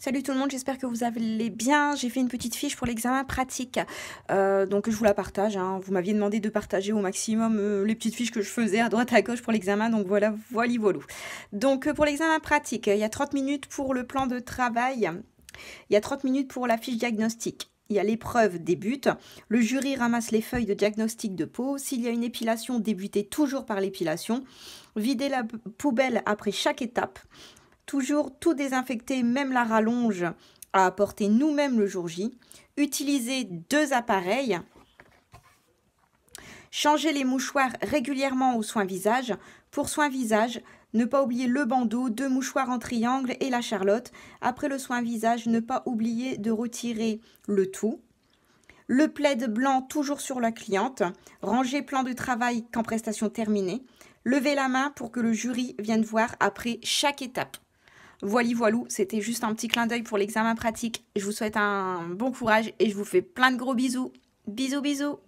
Salut tout le monde, j'espère que vous allez bien. J'ai fait une petite fiche pour l'examen pratique. Euh, donc je vous la partage. Hein. Vous m'aviez demandé de partager au maximum euh, les petites fiches que je faisais à droite à gauche pour l'examen. Donc voilà, voilà, voilou. Donc euh, pour l'examen pratique, il y a 30 minutes pour le plan de travail. Il y a 30 minutes pour la fiche diagnostique. Il y a l'épreuve débute, le jury ramasse les feuilles de diagnostic de peau, s'il y a une épilation, débutez toujours par l'épilation, videz la poubelle après chaque étape, Toujours tout désinfecter, même la rallonge à apporter nous-mêmes le jour J. Utiliser deux appareils. Changer les mouchoirs régulièrement au soin visage. Pour soin visage, ne pas oublier le bandeau, deux mouchoirs en triangle et la charlotte. Après le soin visage, ne pas oublier de retirer le tout. Le plaid blanc toujours sur la cliente. Ranger plan de travail quand prestation terminée. Levez la main pour que le jury vienne voir après chaque étape. Voili voilou, c'était juste un petit clin d'œil pour l'examen pratique. Je vous souhaite un bon courage et je vous fais plein de gros bisous. Bisous bisous